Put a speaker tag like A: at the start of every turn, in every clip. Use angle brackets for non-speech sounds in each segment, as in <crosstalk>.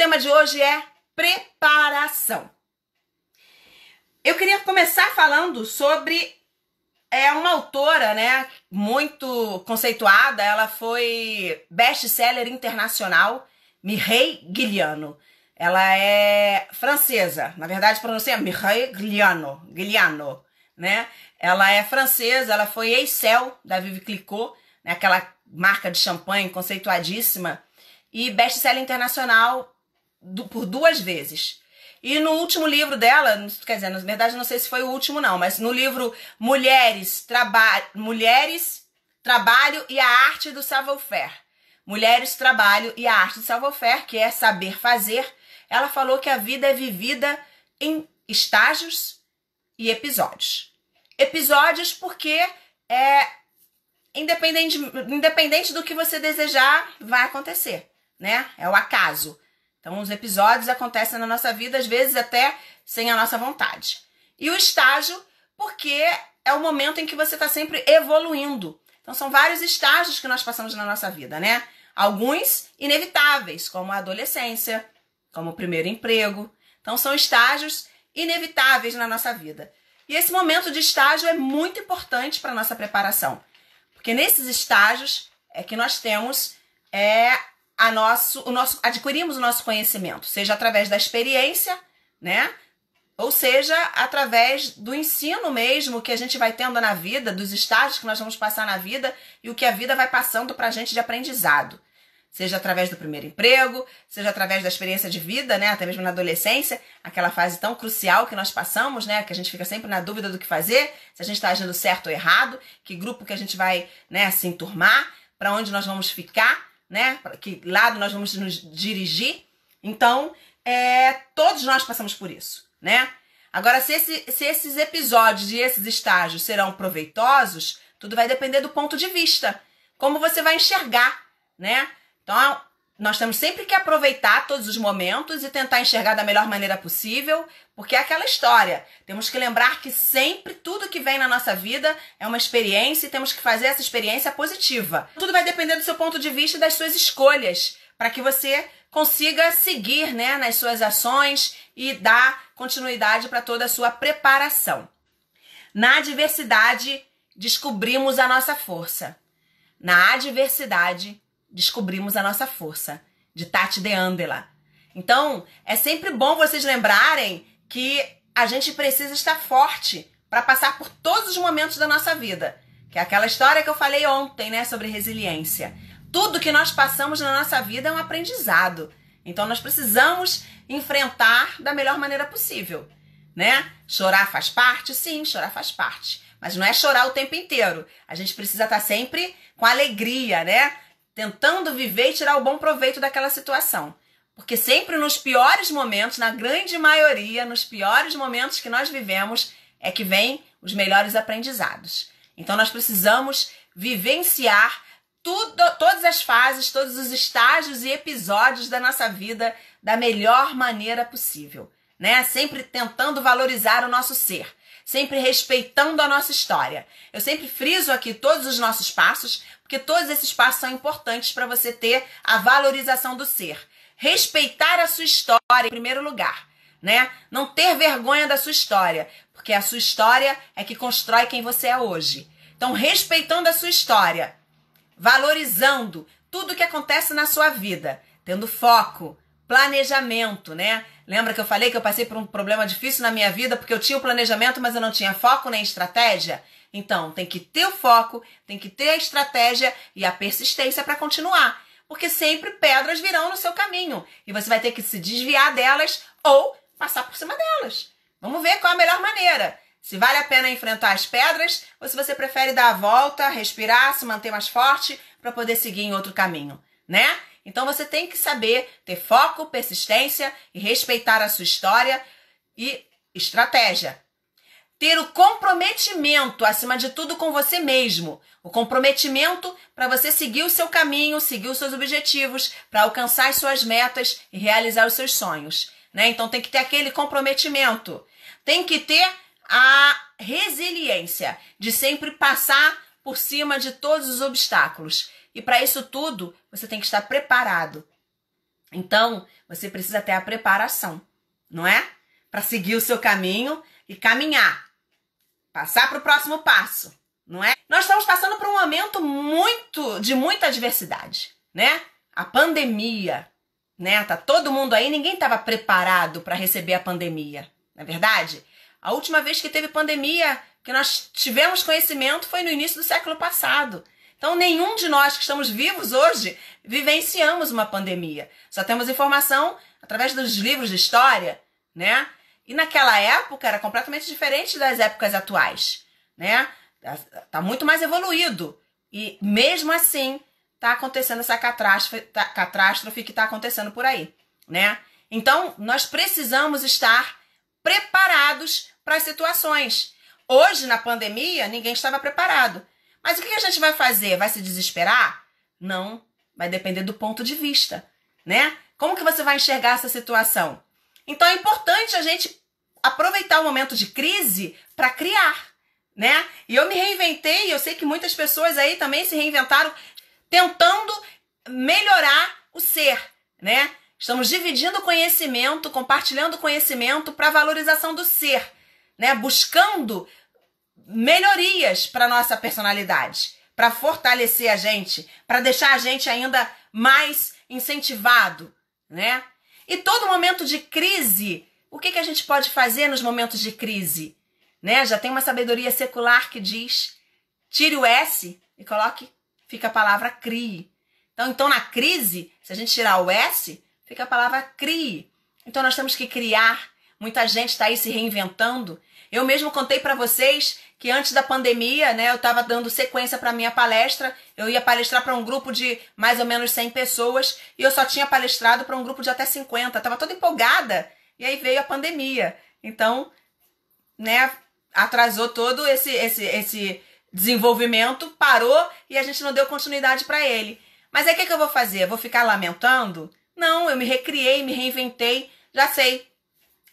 A: tema de hoje é preparação. Eu queria começar falando sobre é uma autora, né, muito conceituada, ela foi best-seller internacional, Mireille Guilliano. Ela é francesa, na verdade pronuncia Mireille Guilliano, Guilliano, né? Ela é francesa, ela foi ex da Vivi Clicquot, né, aquela marca de champanhe conceituadíssima, e best-seller internacional do, por duas vezes. E no último livro dela, quer dizer, na verdade não sei se foi o último não, mas no livro Mulheres, Traba Mulheres Trabalho e a Arte do Savoir-Faire. Mulheres, Trabalho e a Arte do Savoir-Faire, que é saber fazer, ela falou que a vida é vivida em estágios e episódios. Episódios porque é independente, independente do que você desejar, vai acontecer, né? É o acaso. Então, os episódios acontecem na nossa vida, às vezes até sem a nossa vontade. E o estágio, porque é o momento em que você está sempre evoluindo. Então, são vários estágios que nós passamos na nossa vida, né? Alguns inevitáveis, como a adolescência, como o primeiro emprego. Então, são estágios inevitáveis na nossa vida. E esse momento de estágio é muito importante para a nossa preparação, porque nesses estágios é que nós temos é, a nosso, o nosso, adquirimos o nosso conhecimento, seja através da experiência, né? Ou seja, através do ensino mesmo que a gente vai tendo na vida, dos estágios que nós vamos passar na vida e o que a vida vai passando para a gente de aprendizado. Seja através do primeiro emprego, seja através da experiência de vida, né? Até mesmo na adolescência, aquela fase tão crucial que nós passamos, né? Que a gente fica sempre na dúvida do que fazer, se a gente está agindo certo ou errado, que grupo que a gente vai né, se enturmar, para onde nós vamos ficar né? que lado nós vamos nos dirigir. Então, é, todos nós passamos por isso, né? Agora, se, esse, se esses episódios e esses estágios serão proveitosos, tudo vai depender do ponto de vista, como você vai enxergar, né? Então, nós temos sempre que aproveitar todos os momentos e tentar enxergar da melhor maneira possível, porque é aquela história. Temos que lembrar que sempre tudo que vem na nossa vida é uma experiência e temos que fazer essa experiência positiva. Tudo vai depender do seu ponto de vista e das suas escolhas, para que você consiga seguir né, nas suas ações e dar continuidade para toda a sua preparação. Na adversidade descobrimos a nossa força. Na adversidade, descobrimos a nossa força, de Tati de Andela. Então, é sempre bom vocês lembrarem que a gente precisa estar forte para passar por todos os momentos da nossa vida, que é aquela história que eu falei ontem, né, sobre resiliência. Tudo que nós passamos na nossa vida é um aprendizado. Então nós precisamos enfrentar da melhor maneira possível, né? Chorar faz parte? Sim, chorar faz parte. Mas não é chorar o tempo inteiro. A gente precisa estar sempre com alegria, né? tentando viver e tirar o bom proveito daquela situação. Porque sempre nos piores momentos, na grande maioria, nos piores momentos que nós vivemos, é que vem os melhores aprendizados. Então nós precisamos vivenciar tudo, todas as fases, todos os estágios e episódios da nossa vida da melhor maneira possível, né? Sempre tentando valorizar o nosso ser, sempre respeitando a nossa história. Eu sempre friso aqui todos os nossos passos porque todos esses passos são importantes para você ter a valorização do ser. Respeitar a sua história em primeiro lugar, né? Não ter vergonha da sua história, porque a sua história é que constrói quem você é hoje. Então, respeitando a sua história, valorizando tudo o que acontece na sua vida, tendo foco, planejamento, né? Lembra que eu falei que eu passei por um problema difícil na minha vida porque eu tinha o planejamento, mas eu não tinha foco nem estratégia? Então, tem que ter o foco, tem que ter a estratégia e a persistência para continuar, porque sempre pedras virão no seu caminho e você vai ter que se desviar delas ou passar por cima delas. Vamos ver qual é a melhor maneira. Se vale a pena enfrentar as pedras ou se você prefere dar a volta, respirar, se manter mais forte para poder seguir em outro caminho, né? Então você tem que saber ter foco, persistência e respeitar a sua história e estratégia ter o comprometimento, acima de tudo, com você mesmo. O comprometimento para você seguir o seu caminho, seguir os seus objetivos, para alcançar as suas metas e realizar os seus sonhos. Né? Então tem que ter aquele comprometimento. Tem que ter a resiliência de sempre passar por cima de todos os obstáculos. E para isso tudo, você tem que estar preparado. Então, você precisa ter a preparação, não é? Para seguir o seu caminho e caminhar. Passar para o próximo passo, não é? Nós estamos passando por um momento muito de muita adversidade, né? A pandemia, né? Tá todo mundo aí, ninguém estava preparado para receber a pandemia, na é verdade. A última vez que teve pandemia que nós tivemos conhecimento foi no início do século passado. Então, nenhum de nós que estamos vivos hoje vivenciamos uma pandemia. Só temos informação através dos livros de história, né? E naquela época era completamente diferente das épocas atuais, né? Tá muito mais evoluído. E mesmo assim, tá acontecendo essa catástrofe, tá, catástrofe que tá acontecendo por aí, né? Então, nós precisamos estar preparados para as situações. Hoje, na pandemia, ninguém estava preparado. Mas o que a gente vai fazer? Vai se desesperar? Não, vai depender do ponto de vista, né? Como que você vai enxergar essa situação? Então é importante a gente aproveitar o momento de crise para criar, né? E eu me reinventei, eu sei que muitas pessoas aí também se reinventaram tentando melhorar o ser, né? Estamos dividindo conhecimento, compartilhando conhecimento para valorização do ser, né? Buscando melhorias para nossa personalidade, para fortalecer a gente, para deixar a gente ainda mais incentivado, né? E todo momento de crise, o que, que a gente pode fazer nos momentos de crise? Né? Já tem uma sabedoria secular que diz: tire o S e coloque, fica a palavra crie. Então, então na crise, se a gente tirar o S, fica a palavra crie. Então nós temos que criar. Muita gente está aí se reinventando. Eu mesmo contei para vocês que antes da pandemia, né, eu estava dando sequência para minha palestra. Eu ia palestrar para um grupo de mais ou menos 100 pessoas e eu só tinha palestrado para um grupo de até 50. tava toda empolgada e aí veio a pandemia. Então, né, atrasou todo esse esse esse desenvolvimento, parou e a gente não deu continuidade para ele. Mas aí o que, que eu vou fazer? vou ficar lamentando? Não, eu me recriei, me reinventei. Já sei.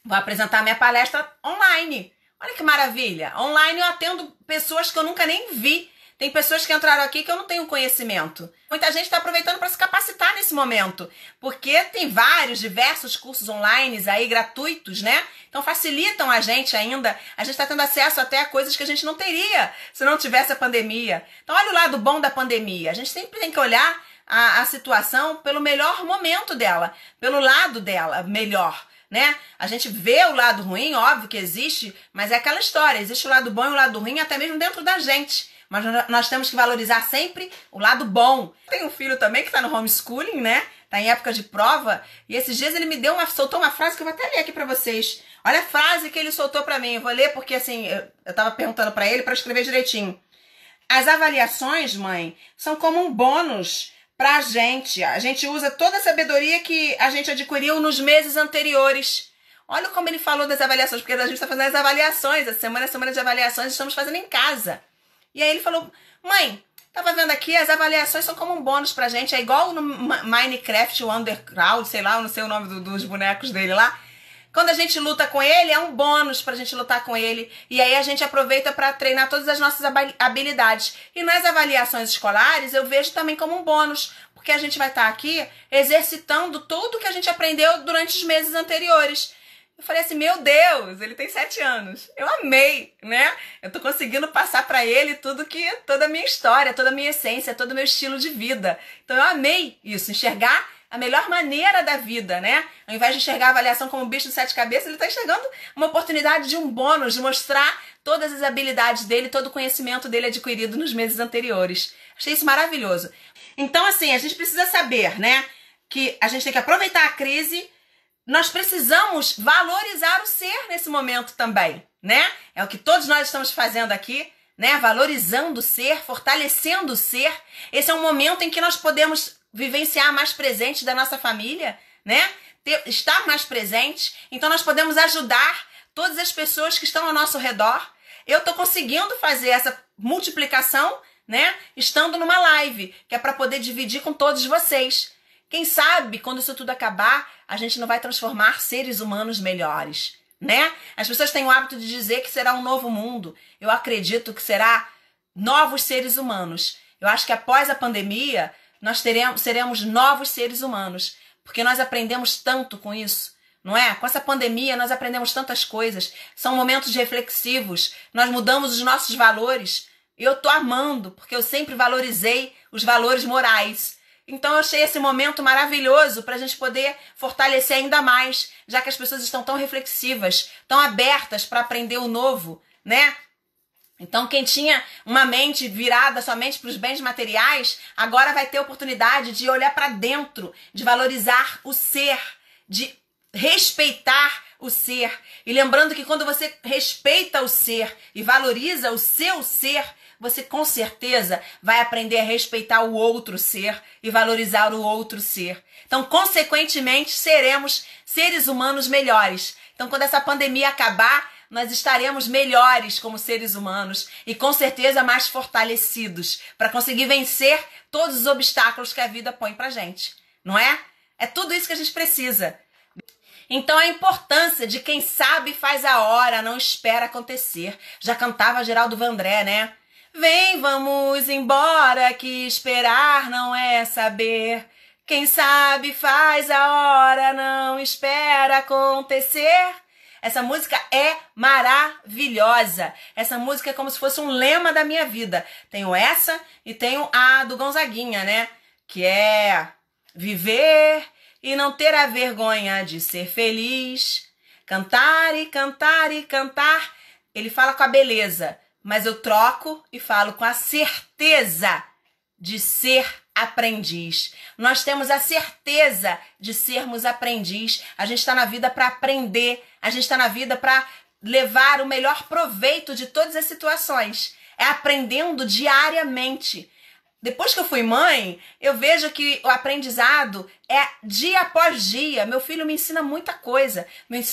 A: Vou apresentar minha palestra online Olha que maravilha! Online eu atendo pessoas que eu nunca nem vi. Tem pessoas que entraram aqui que eu não tenho conhecimento. Muita gente está aproveitando para se capacitar nesse momento, porque tem vários, diversos cursos online aí gratuitos, né? Então facilitam a gente ainda. A gente está tendo acesso até a coisas que a gente não teria se não tivesse a pandemia. Então olha o lado bom da pandemia. A gente sempre tem que olhar a, a situação pelo melhor momento dela, pelo lado dela, melhor né? A gente vê o lado ruim, óbvio que existe, mas é aquela história, existe o lado bom e o lado ruim até mesmo dentro da gente. Mas nós temos que valorizar sempre o lado bom. Tem um filho também que está no homeschooling, né? Tá em época de prova, e esses dias ele me deu uma soltou uma frase que eu vou até ler aqui para vocês. Olha a frase que ele soltou para mim. Eu vou ler porque assim, eu, eu tava perguntando para ele para escrever direitinho. As avaliações, mãe, são como um bônus pra gente. A gente usa toda a sabedoria que a gente adquiriu nos meses anteriores. Olha como ele falou das avaliações, porque a gente está fazendo as avaliações. a semana é semana de avaliações, estamos fazendo em casa. E aí ele falou: Mãe, tava vendo aqui, as avaliações são como um bônus pra gente. É igual no Minecraft, o Underground, sei lá, eu não sei o nome do, dos bonecos dele lá quando a gente luta com ele, é um bônus pra gente lutar com ele. E aí a gente aproveita para treinar todas as nossas habilidades. E nas avaliações escolares, eu vejo também como um bônus, porque a gente vai estar tá aqui exercitando tudo que a gente aprendeu durante os meses anteriores. Eu falei assim, meu Deus, ele tem sete anos. Eu amei, né? Eu tô conseguindo passar para ele tudo que, toda a minha história, toda a minha essência, todo o meu estilo de vida. Então eu amei isso, enxergar a melhor maneira da vida, né? Ao invés de enxergar a avaliação como um bicho de sete cabeças, ele está enxergando uma oportunidade de um bônus, de mostrar todas as habilidades dele, todo o conhecimento dele adquirido nos meses anteriores. Achei isso maravilhoso. Então, assim, a gente precisa saber, né? Que a gente tem que aproveitar a crise. Nós precisamos valorizar o ser nesse momento também, né? É o que todos nós estamos fazendo aqui. Né, valorizando o ser, fortalecendo o ser. Esse é um momento em que nós podemos vivenciar mais presente da nossa família, né? Ter, estar mais presente. Então nós podemos ajudar todas as pessoas que estão ao nosso redor. Eu estou conseguindo fazer essa multiplicação, né? Estando numa live, que é para poder dividir com todos vocês. Quem sabe, quando isso tudo acabar, a gente não vai transformar seres humanos melhores, né? As pessoas têm o hábito de dizer que será um novo mundo. Eu acredito que será novos seres humanos. Eu acho que após a pandemia, nós teremos, seremos novos seres humanos, porque nós aprendemos tanto com isso. Não é? Com essa pandemia nós aprendemos tantas coisas. São momentos reflexivos. Nós mudamos os nossos valores. eu tô amando, porque eu sempre valorizei os valores morais. Então eu achei esse momento maravilhoso para a gente poder fortalecer ainda mais, já que as pessoas estão tão reflexivas, tão abertas para aprender o novo, né? Então, quem tinha uma mente virada somente para os bens materiais, agora vai ter oportunidade de olhar para dentro, de valorizar o ser, de respeitar o ser. E lembrando que quando você respeita o ser e valoriza o seu ser, você com certeza vai aprender a respeitar o outro ser e valorizar o outro ser. Então, consequentemente, seremos seres humanos melhores. Então, quando essa pandemia acabar, nós estaremos melhores como seres humanos e com certeza mais fortalecidos para conseguir vencer todos os obstáculos que a vida põe pra gente, não é? É tudo isso que a gente precisa. Então a importância de quem sabe faz a hora, não espera acontecer. Já cantava Geraldo Vandré, né? Vem, vamos embora, que esperar não é saber. Quem sabe faz a hora, não espera acontecer. Essa música é maravilhosa. Essa música é como se fosse um lema da minha vida. Tenho essa e tenho a do Gonzaguinha, né? Que é viver e não ter a vergonha de ser feliz, cantar e cantar e cantar. Ele fala com a beleza, mas eu troco e falo com a certeza de ser aprendiz. Nós temos a certeza de sermos aprendiz. A gente está na vida para aprender, a gente está na vida para levar o melhor proveito de todas as situações. É aprendendo diariamente. Depois que eu fui mãe, eu vejo que o aprendizado é dia após dia. Meu filho me ensina muita coisa.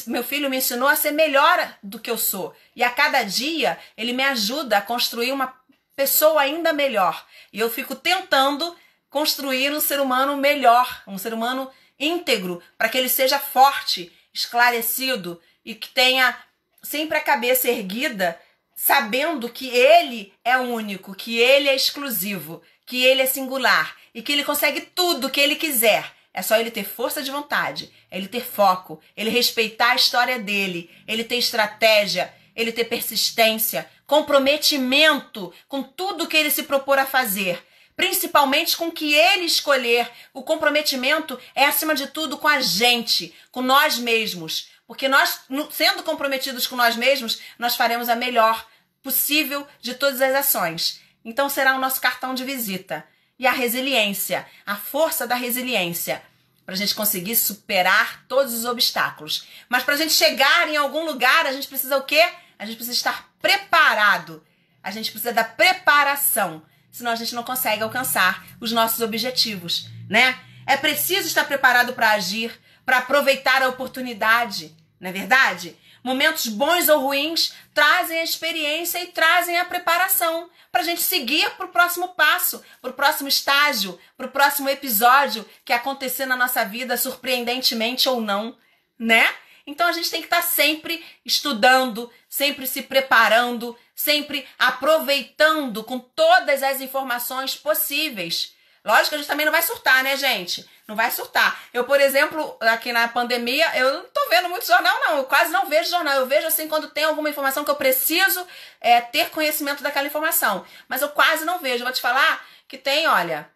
A: Meu filho me ensinou a ser melhor do que eu sou. E a cada dia ele me ajuda a construir uma pessoa ainda melhor. E eu fico tentando construir um ser humano melhor, um ser humano íntegro, para que ele seja forte, esclarecido e que tenha sempre a cabeça erguida, sabendo que ele é único, que ele é exclusivo, que ele é singular e que ele consegue tudo que ele quiser. É só ele ter força de vontade, é ele ter foco, ele respeitar a história dele, ele ter estratégia, ele ter persistência, comprometimento com tudo que ele se propor a fazer principalmente com o que ele escolher. O comprometimento é, acima de tudo, com a gente, com nós mesmos. Porque nós, sendo comprometidos com nós mesmos, nós faremos a melhor possível de todas as ações. Então será o nosso cartão de visita. E a resiliência, a força da resiliência, para a gente conseguir superar todos os obstáculos. Mas para a gente chegar em algum lugar, a gente precisa o quê? A gente precisa estar preparado. A gente precisa da preparação senão a gente não consegue alcançar os nossos objetivos, né? É preciso estar preparado para agir, para aproveitar a oportunidade, não é verdade? Momentos bons ou ruins trazem a experiência e trazem a preparação para a gente seguir para o próximo passo, para o próximo estágio, para o próximo episódio que acontecer na nossa vida, surpreendentemente ou não, né? Então a gente tem que estar tá sempre estudando, sempre se preparando, sempre aproveitando com todas as informações possíveis. Lógico que a gente também não vai surtar, né, gente? Não vai surtar. Eu, por exemplo, aqui na pandemia, eu não tô vendo muito jornal, não. Eu quase não vejo jornal. Eu vejo, assim, quando tem alguma informação que eu preciso é, ter conhecimento daquela informação. Mas eu quase não vejo. Eu vou te falar que tem, olha...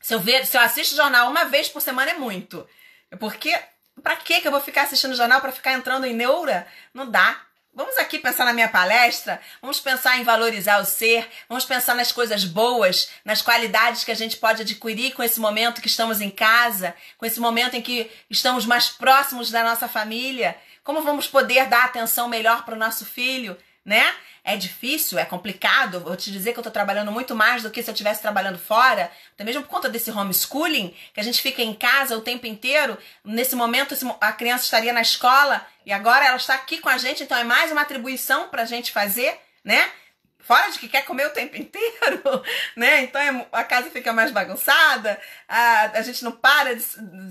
A: Se eu, vejo, se eu assisto jornal uma vez por semana é muito. Porque pra que eu vou ficar assistindo jornal? para ficar entrando em neura? Não dá. Vamos aqui pensar na minha palestra? Vamos pensar em valorizar o ser? Vamos pensar nas coisas boas, nas qualidades que a gente pode adquirir com esse momento que estamos em casa, com esse momento em que estamos mais próximos da nossa família? Como vamos poder dar atenção melhor para o nosso filho? né? É difícil, é complicado. Vou te dizer que eu tô trabalhando muito mais do que se eu estivesse trabalhando fora, até mesmo por conta desse homeschooling, que a gente fica em casa o tempo inteiro. Nesse momento, a criança estaria na escola e agora ela está aqui com a gente, então é mais uma atribuição pra gente fazer, né? fora de que quer comer o tempo <laughs> inteiro, né? Então é a casa fica mais bagunçada, a, a gente não para de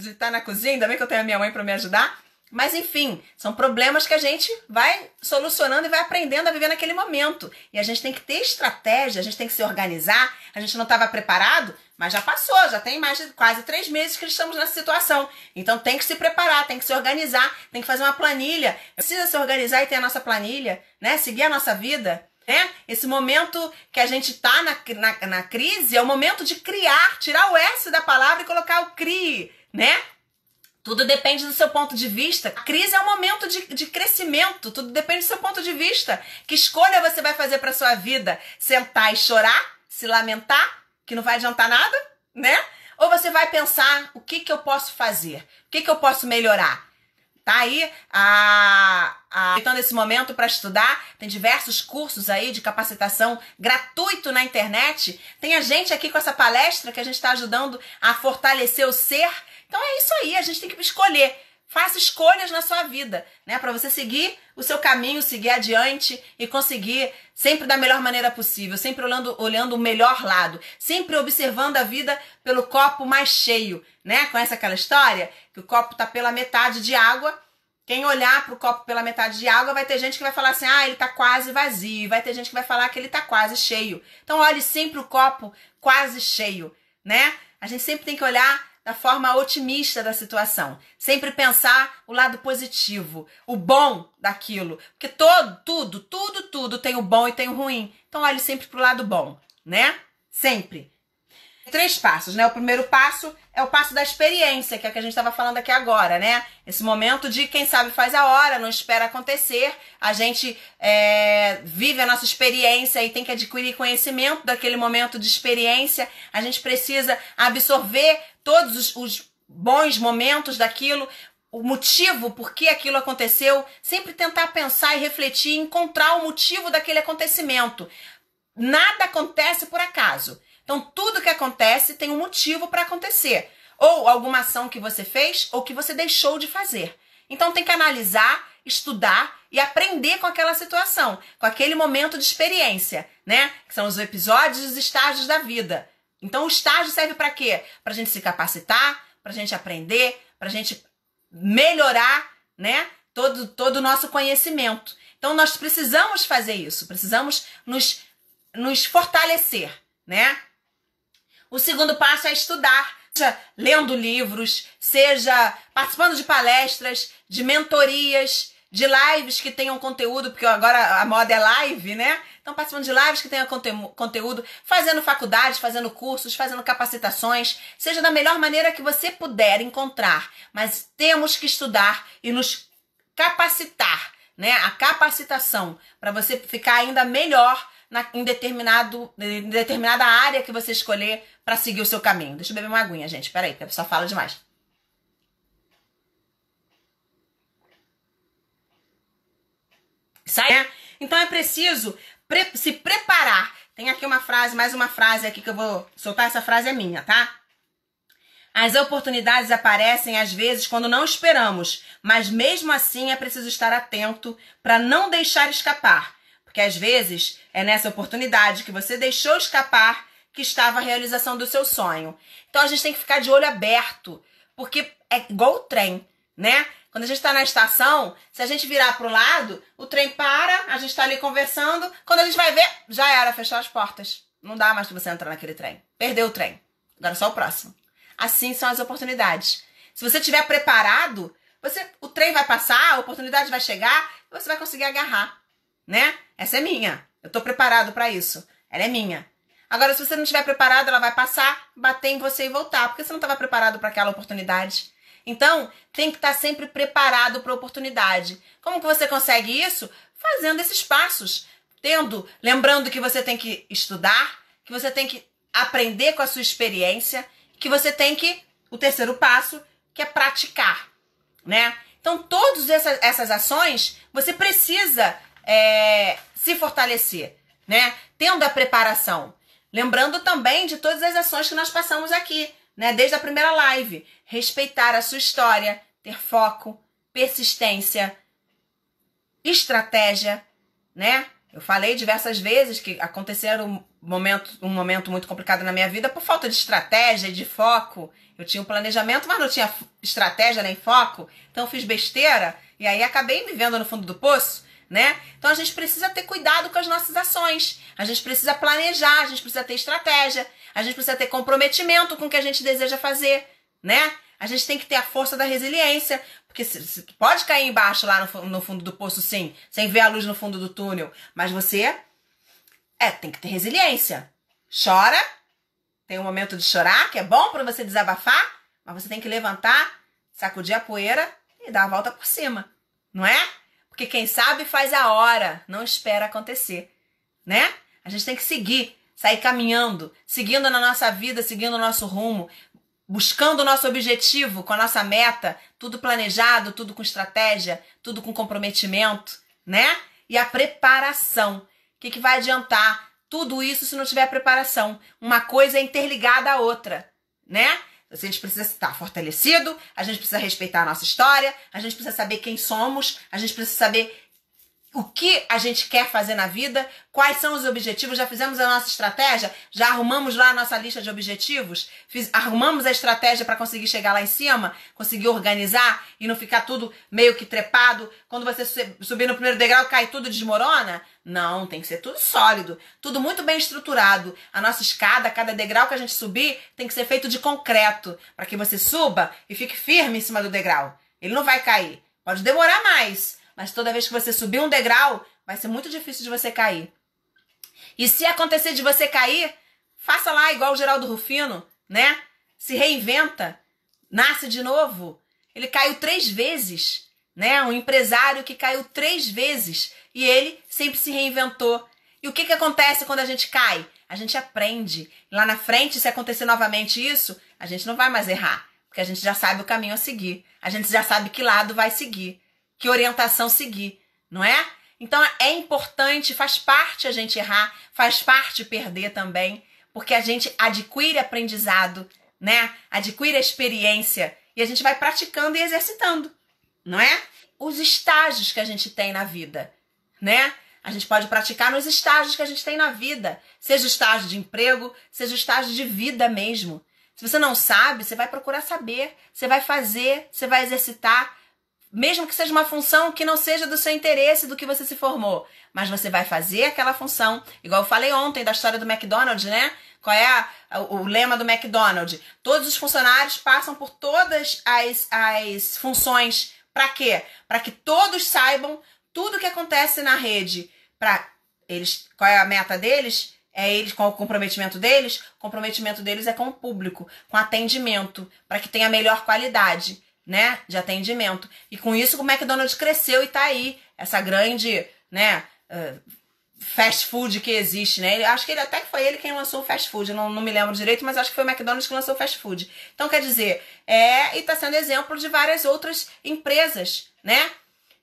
A: estar tá na cozinha, ainda bem que eu tenho a minha mãe para me ajudar. Mas enfim, são problemas que a gente vai solucionando e vai aprendendo a viver naquele momento. E a gente tem que ter estratégia, a gente tem que se organizar. A gente não estava preparado, mas já passou, já tem mais de quase três meses que estamos nessa situação. Então tem que se preparar, tem que se organizar, tem que fazer uma planilha. Precisa se organizar e ter a nossa planilha, né? Seguir a nossa vida. Né? Esse momento que a gente está na, na, na crise é o momento de criar, tirar o S da palavra e colocar o CRI, né? Tudo depende do seu ponto de vista. A crise é um momento de, de crescimento. Tudo depende do seu ponto de vista. Que escolha você vai fazer para sua vida? Sentar e chorar? Se lamentar? Que não vai adiantar nada? Né? Ou você vai pensar o que, que eu posso fazer? O que, que eu posso melhorar? Tá aí a, aproveitando esse momento para estudar. Tem diversos cursos aí de capacitação gratuito na internet. Tem a gente aqui com essa palestra que a gente está ajudando a fortalecer o ser então é isso aí, a gente tem que escolher. Faça escolhas na sua vida, né? Para você seguir o seu caminho, seguir adiante e conseguir sempre da melhor maneira possível, sempre olhando, olhando o melhor lado, sempre observando a vida pelo copo mais cheio, né? Conhece aquela história que o copo tá pela metade de água quem olhar para o copo pela metade de água vai ter gente que vai falar assim: ah, ele está quase vazio. Vai ter gente que vai falar que ele está quase cheio. Então, olhe sempre o copo quase cheio, né? A gente sempre tem que olhar da forma otimista da situação. Sempre pensar o lado positivo, o bom daquilo. Porque todo, tudo, tudo, tudo tem o bom e tem o ruim. Então olhe sempre pro lado bom, né? Sempre. Três passos, né? O primeiro passo é o passo da experiência, que é o que a gente estava falando aqui agora, né? Esse momento de quem sabe faz a hora, não espera acontecer. A gente é, vive a nossa experiência e tem que adquirir conhecimento daquele momento de experiência. A gente precisa absorver todos os, os bons momentos daquilo, o motivo por que aquilo aconteceu, sempre tentar pensar e refletir, encontrar o motivo daquele acontecimento. Nada acontece por acaso. Então, tudo que acontece tem um motivo para acontecer, ou alguma ação que você fez ou que você deixou de fazer. Então, tem que analisar, estudar e aprender com aquela situação, com aquele momento de experiência, né? Que são os episódios e os estágios da vida. Então o estágio serve para quê? Para a gente se capacitar, para a gente aprender, para a gente melhorar, né? Todo, todo o nosso conhecimento. Então nós precisamos fazer isso, precisamos nos, nos fortalecer, né? O segundo passo é estudar, seja lendo livros, seja participando de palestras, de mentorias, de lives que tenham conteúdo, porque agora a moda é live, né? Então, participando de lives que tenham conte conteúdo, fazendo faculdades, fazendo cursos, fazendo capacitações, seja da melhor maneira que você puder encontrar. Mas temos que estudar e nos capacitar, né? A capacitação, para você ficar ainda melhor na, em, determinado, em determinada área que você escolher para seguir o seu caminho. Deixa eu beber uma aguinha, gente. Peraí, que a pessoa fala demais. né? Então é preciso pre se preparar. Tem aqui uma frase, mais uma frase aqui que eu vou soltar. Essa frase é minha, tá? As oportunidades aparecem às vezes quando não esperamos, mas mesmo assim é preciso estar atento para não deixar escapar, porque às vezes é nessa oportunidade que você deixou escapar que estava a realização do seu sonho. Então a gente tem que ficar de olho aberto, porque é igual o trem, né? Quando a gente está na estação, se a gente virar para o lado, o trem para, a gente está ali conversando. Quando a gente vai ver, já era, fechou as portas. Não dá mais para você entrar naquele trem. Perdeu o trem. Agora só o próximo. Assim são as oportunidades. Se você estiver preparado, você, o trem vai passar, a oportunidade vai chegar e você vai conseguir agarrar, né? Essa é minha. Eu estou preparado para isso. Ela é minha. Agora, se você não estiver preparado, ela vai passar, bater em você e voltar, porque você não estava preparado para aquela oportunidade. Então, tem que estar tá sempre preparado para a oportunidade. Como que você consegue isso? Fazendo esses passos, tendo, lembrando que você tem que estudar, que você tem que aprender com a sua experiência, que você tem que o terceiro passo, que é praticar, né? Então, todas essas, essas ações, você precisa é, se fortalecer, né? Tendo a preparação. Lembrando também de todas as ações que nós passamos aqui né? Desde a primeira live, respeitar a sua história, ter foco, persistência, estratégia, né? Eu falei diversas vezes que aconteceram um momento, um momento muito complicado na minha vida por falta de estratégia, de foco. Eu tinha um planejamento, mas não tinha estratégia nem foco. Então eu fiz besteira e aí acabei me vendo no fundo do poço né? Então a gente precisa ter cuidado com as nossas ações, a gente precisa planejar, a gente precisa ter estratégia, a gente precisa ter comprometimento com o que a gente deseja fazer, né? A gente tem que ter a força da resiliência, porque você pode cair embaixo lá no, no fundo do poço, sim, sem ver a luz no fundo do túnel, mas você é tem que ter resiliência. Chora, tem um momento de chorar que é bom para você desabafar, mas você tem que levantar, sacudir a poeira e dar a volta por cima, não é? Porque quem sabe faz a hora, não espera acontecer, né? A gente tem que seguir, sair caminhando, seguindo na nossa vida, seguindo o nosso rumo, buscando o nosso objetivo, com a nossa meta, tudo planejado, tudo com estratégia, tudo com comprometimento, né? E a preparação. O que, que vai adiantar tudo isso se não tiver preparação? Uma coisa é interligada à outra, né? A gente precisa estar fortalecido, a gente precisa respeitar a nossa história, a gente precisa saber quem somos, a gente precisa saber o que a gente quer fazer na vida, quais são os objetivos, já fizemos a nossa estratégia, já arrumamos lá a nossa lista de objetivos, Fiz, arrumamos a estratégia para conseguir chegar lá em cima, conseguir organizar e não ficar tudo meio que trepado. Quando você subir no primeiro degrau, cai tudo desmorona? Não, tem que ser tudo sólido, tudo muito bem estruturado. A nossa escada, cada degrau que a gente subir, tem que ser feito de concreto, para que você suba e fique firme em cima do degrau. Ele não vai cair. Pode demorar mais, mas toda vez que você subir um degrau, vai ser muito difícil de você cair. E se acontecer de você cair, faça lá igual o Geraldo Rufino, né? Se reinventa, nasce de novo. Ele caiu três vezes, né? Um empresário que caiu três vezes e ele sempre se reinventou. E o que, que acontece quando a gente cai? A gente aprende. Lá na frente, se acontecer novamente isso, a gente não vai mais errar, porque a gente já sabe o caminho a seguir. A gente já sabe que lado vai seguir que orientação seguir, não é? Então é importante, faz parte a gente errar, faz parte perder também, porque a gente adquire aprendizado, né? Adquire experiência e a gente vai praticando e exercitando, não é? Os estágios que a gente tem na vida, né? A gente pode praticar nos estágios que a gente tem na vida, seja o estágio de emprego, seja o estágio de vida mesmo. Se você não sabe, você vai procurar saber, você vai fazer, você vai exercitar, mesmo que seja uma função que não seja do seu interesse, do que você se formou, mas você vai fazer aquela função, igual eu falei ontem da história do McDonald's, né? Qual é a, o lema do McDonald's? Todos os funcionários passam por todas as, as funções. Para quê? Para que todos saibam tudo o que acontece na rede. Para eles, qual é a meta deles? é eles com o comprometimento deles, o comprometimento deles é com o público, com atendimento, para que tenha melhor qualidade né, de atendimento. E com isso o McDonald's cresceu e tá aí essa grande, né, uh, fast food que existe, né? Acho que ele até que foi ele quem lançou o fast food, não, não me lembro direito, mas acho que foi o McDonald's que lançou o fast food. Então quer dizer, é e tá sendo exemplo de várias outras empresas, né?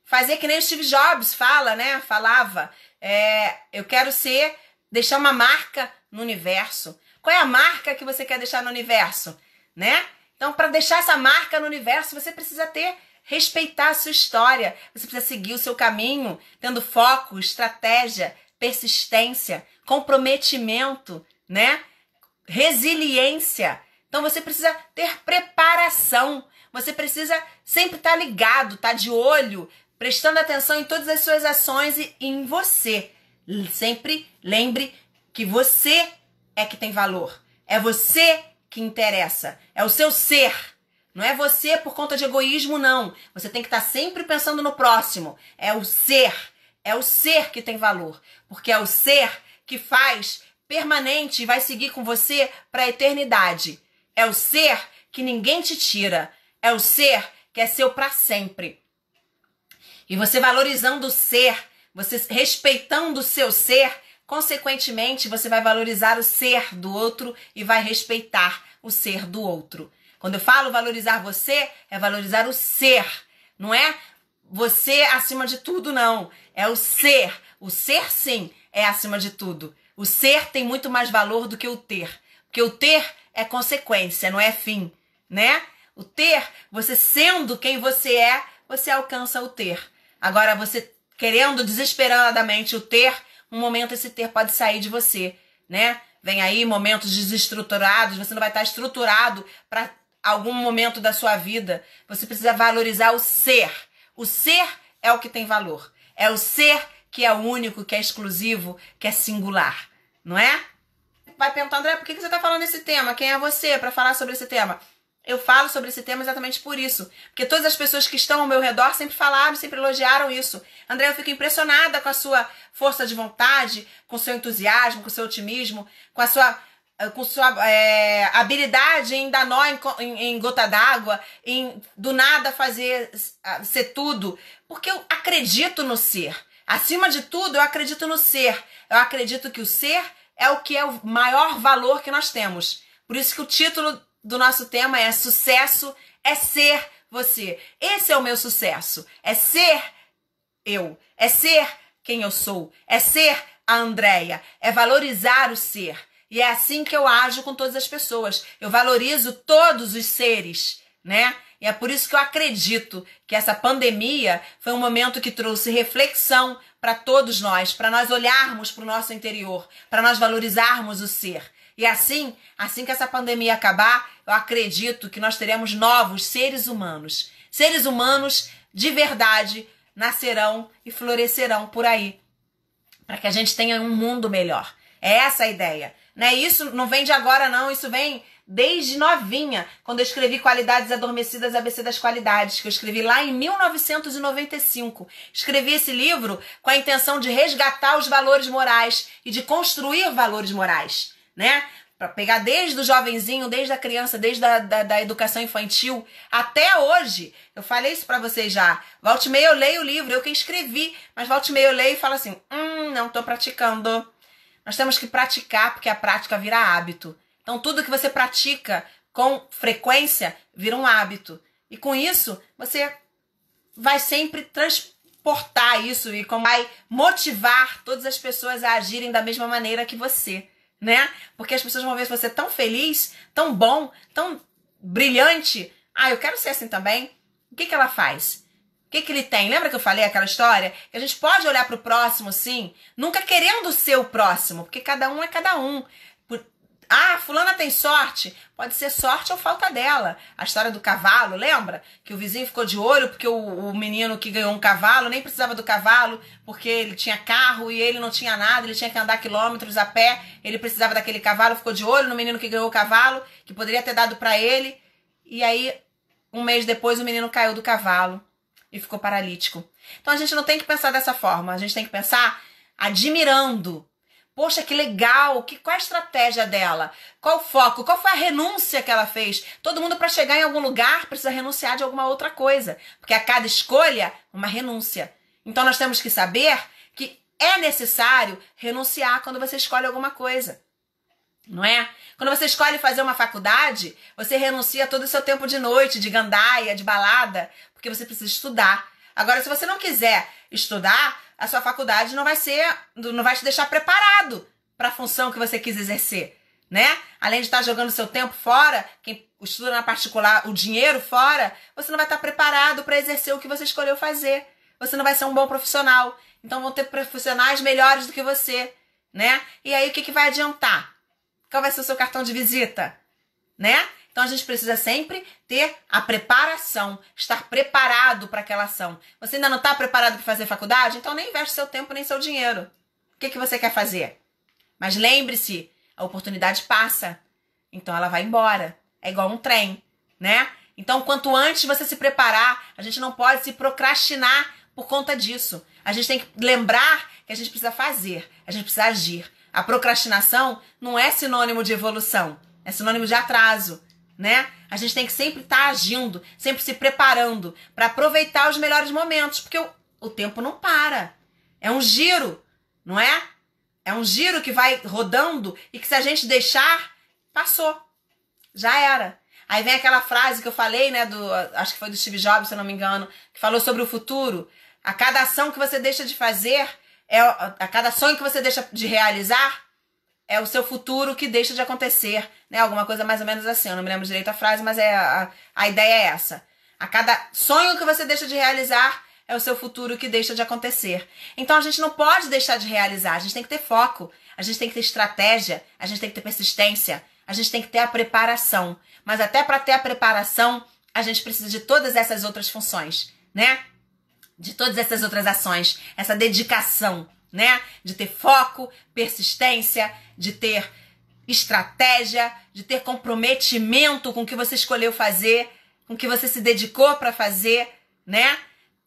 A: Fazer que nem o Steve Jobs fala, né? Falava, é, eu quero ser deixar uma marca no universo. Qual é a marca que você quer deixar no universo, né? Então, para deixar essa marca no universo, você precisa ter respeitar a sua história. Você precisa seguir o seu caminho, tendo foco, estratégia, persistência, comprometimento, né? Resiliência. Então você precisa ter preparação. Você precisa sempre estar tá ligado, estar tá de olho, prestando atenção em todas as suas ações e em você. Sempre lembre que você é que tem valor. É você que interessa, é o seu ser. Não é você por conta de egoísmo, não. Você tem que estar tá sempre pensando no próximo. É o ser. É o ser que tem valor. Porque é o ser que faz permanente e vai seguir com você para a eternidade. É o ser que ninguém te tira. É o ser que é seu para sempre. E você valorizando o ser, você respeitando o seu ser, Consequentemente, você vai valorizar o ser do outro e vai respeitar o ser do outro. Quando eu falo valorizar você, é valorizar o ser, não é você acima de tudo, não. É o ser. O ser, sim, é acima de tudo. O ser tem muito mais valor do que o ter. Porque o ter é consequência, não é fim, né? O ter, você sendo quem você é, você alcança o ter. Agora, você querendo desesperadamente o ter, um momento esse ter pode sair de você, né? Vem aí momentos desestruturados, você não vai estar estruturado para algum momento da sua vida. Você precisa valorizar o ser. O ser é o que tem valor. É o ser que é único, que é exclusivo, que é singular, não é? Vai perguntar, André, ah, por que você está falando esse tema? Quem é você para falar sobre esse tema? Eu falo sobre esse tema exatamente por isso. Porque todas as pessoas que estão ao meu redor sempre falaram, sempre elogiaram isso. André, eu fico impressionada com a sua força de vontade, com o seu entusiasmo, com o seu otimismo, com a sua, eh, com sua é, habilidade em dar nó em, em, em gota d'água, em do nada fazer ah, ser tudo. Porque eu acredito no ser. Acima de tudo, eu acredito no ser. Eu acredito que o ser é o que é o maior valor que nós temos. Por isso que o título do nosso tema é sucesso é ser você. Esse é o meu sucesso. É ser eu. É ser quem eu sou. É ser a Andréia. É valorizar o ser. E é assim que eu ajo com todas as pessoas. Eu valorizo todos os seres, né? E é por isso que eu acredito que essa pandemia foi um momento que trouxe reflexão para todos nós, para nós olharmos para o nosso interior, para nós valorizarmos o ser. E assim, assim que essa pandemia acabar, eu acredito que nós teremos novos seres humanos. Seres humanos de verdade nascerão e florescerão por aí, para que a gente tenha um mundo melhor. É essa a ideia, né? Isso não vem de agora não, isso vem desde novinha, quando eu escrevi Qualidades Adormecidas, ABC das Qualidades, que eu escrevi lá em 1995. Escrevi esse livro com a intenção de resgatar os valores morais e de construir valores morais né? Para pegar desde o jovenzinho, desde a criança, desde a da, da educação infantil até hoje. Eu falei isso para vocês já. Volte meio eu leio o livro, eu que escrevi, mas volte meio eu leio e falo assim: hum, não estou praticando. Nós temos que praticar, porque a prática vira hábito. Então, tudo que você pratica com frequência vira um hábito. E com isso, você vai sempre transportar isso e vai motivar todas as pessoas a agirem da mesma maneira que você né? Porque as pessoas vão ver você tão feliz, tão bom, tão brilhante. Ah, eu quero ser assim também. O que, que ela faz? O que, que ele tem? Lembra que eu falei aquela história? Que a gente pode olhar para o próximo, sim, nunca querendo ser o próximo, porque cada um é cada um. Ah, fulana tem sorte. Pode ser sorte ou falta dela. A história do cavalo, lembra? Que o vizinho ficou de olho porque o, o, menino que ganhou um cavalo nem precisava do cavalo, porque ele tinha carro e ele não tinha nada, ele tinha que andar quilômetros a pé, ele precisava daquele cavalo, ficou de olho no menino que ganhou o cavalo, que poderia ter dado para ele. E aí, um mês depois, o menino caiu do cavalo e ficou paralítico. Então a gente não tem que pensar dessa forma, a gente tem que pensar admirando Poxa, que legal! Que, qual a estratégia dela? Qual o foco? Qual foi a renúncia que ela fez? Todo mundo, para chegar em algum lugar, precisa renunciar de alguma outra coisa. Porque a cada escolha, uma renúncia. Então, nós temos que saber que é necessário renunciar quando você escolhe alguma coisa. Não é? Quando você escolhe fazer uma faculdade, você renuncia todo o seu tempo de noite, de gandaia, de balada, porque você precisa estudar. Agora, se você não quiser estudar, a sua faculdade não vai ser, não vai te deixar preparado para a função que você quis exercer, né? Além de estar tá jogando seu tempo fora, quem estuda na particular, o dinheiro fora, você não vai estar tá preparado para exercer o que você escolheu fazer. Você não vai ser um bom profissional. Então vão ter profissionais melhores do que você, né? E aí o que, que vai adiantar? Qual vai ser o seu cartão de visita, né? Então a gente precisa sempre ter a preparação, estar preparado para aquela ação. Você ainda não está preparado para fazer faculdade? Então nem investe seu tempo nem seu dinheiro. O que, que você quer fazer? Mas lembre-se, a oportunidade passa, então ela vai embora. É igual um trem, né? Então, quanto antes você se preparar, a gente não pode se procrastinar por conta disso. A gente tem que lembrar que a gente precisa fazer, a gente precisa agir. A procrastinação não é sinônimo de evolução, é sinônimo de atraso né? A gente tem que sempre estar tá agindo, sempre se preparando para aproveitar os melhores momentos, porque o, o tempo não para. É um giro, não é? É um giro que vai rodando e que se a gente deixar, passou. Já era. Aí vem aquela frase que eu falei, né, do acho que foi do Steve Jobs, se eu não me engano, que falou sobre o futuro. A cada ação que você deixa de fazer, é a cada sonho que você deixa de realizar é o seu futuro que deixa de acontecer, né? Alguma coisa mais ou menos assim, eu não me lembro direito a frase, mas é a, a ideia é essa. A cada sonho que você deixa de realizar é o seu futuro que deixa de acontecer. Então a gente não pode deixar de realizar, a gente tem que ter foco, a gente tem que ter estratégia, a gente tem que ter persistência, a gente tem que ter a preparação. Mas até para ter a preparação, a gente precisa de todas essas outras funções, né? De todas essas outras ações, essa dedicação, né? De ter foco, persistência, de ter estratégia, de ter comprometimento com o que você escolheu fazer, com o que você se dedicou para fazer, né?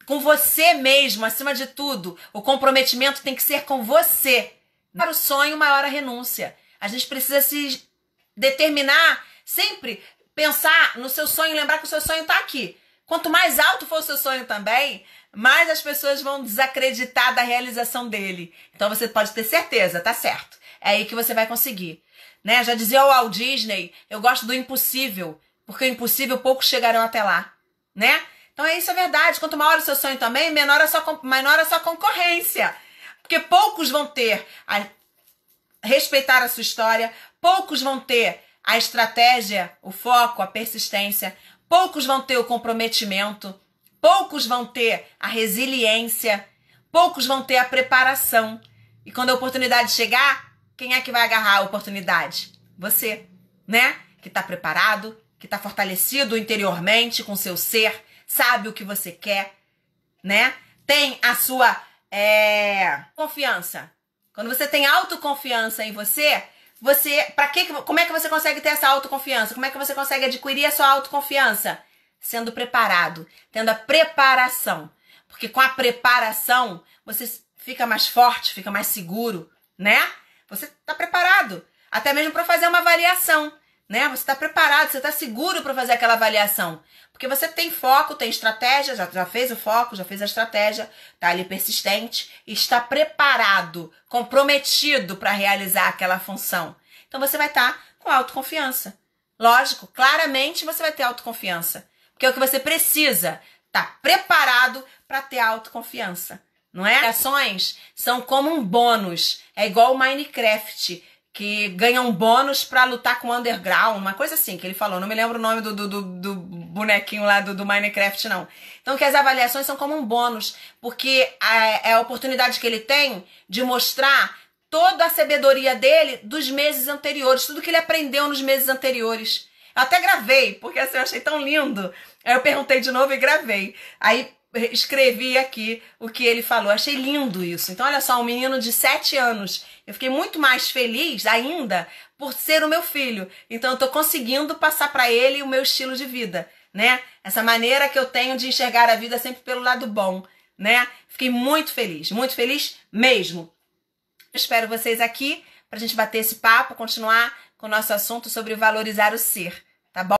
A: Com você mesmo, acima de tudo. O comprometimento tem que ser com você. Para o sonho, maior a renúncia. A gente precisa se determinar, sempre pensar no seu sonho, lembrar que o seu sonho está aqui. Quanto mais alto for o seu sonho também, mais as pessoas vão desacreditar da realização dele. Então você pode ter certeza, tá certo. É aí que você vai conseguir. Né? Já dizia o Walt Disney, eu gosto do impossível, porque o impossível poucos chegarão até lá, né? Então é isso é verdade. Quanto maior o seu sonho também, menor a sua, menor a sua concorrência. Porque poucos vão ter a respeitar a sua história, poucos vão ter a estratégia, o foco, a persistência, poucos vão ter o comprometimento Poucos vão ter a resiliência, poucos vão ter a preparação. E quando a oportunidade chegar, quem é que vai agarrar a oportunidade? Você, né? Que está preparado, que está fortalecido interiormente com seu ser, sabe o que você quer, né? Tem a sua é, confiança. Quando você tem autoconfiança em você, você, para que, como é que você consegue ter essa autoconfiança? Como é que você consegue adquirir a sua autoconfiança? sendo preparado, tendo a preparação. Porque com a preparação você fica mais forte, fica mais seguro, né? Você está preparado, até mesmo para fazer uma avaliação, né? Você está preparado, você está seguro para fazer aquela avaliação. Porque você tem foco, tem estratégia, já, já fez o foco, já fez a estratégia, tá ali persistente e está preparado, comprometido para realizar aquela função. Então você vai estar tá com autoconfiança. Lógico, claramente você vai ter autoconfiança que é o que você precisa tá preparado para ter autoconfiança, não é? Ações são como um bônus, é igual o Minecraft que ganha um bônus para lutar com o underground, uma coisa assim que ele falou. Não me lembro o nome do, do, do, do bonequinho lá do, do, Minecraft, não. Então que as avaliações são como um bônus, porque é a oportunidade que ele tem de mostrar toda a sabedoria dele dos meses anteriores, tudo que ele aprendeu nos meses anteriores. Até gravei, porque assim eu achei tão lindo. Aí eu perguntei de novo e gravei. Aí escrevi aqui o que ele falou. Achei lindo isso. Então, olha só, um menino de 7 anos. Eu fiquei muito mais feliz ainda por ser o meu filho. Então, eu estou conseguindo passar para ele o meu estilo de vida, né? Essa maneira que eu tenho de enxergar a vida sempre pelo lado bom, né? Fiquei muito feliz, muito feliz mesmo. Eu espero vocês aqui para a gente bater esse papo, continuar com o nosso assunto sobre valorizar o ser.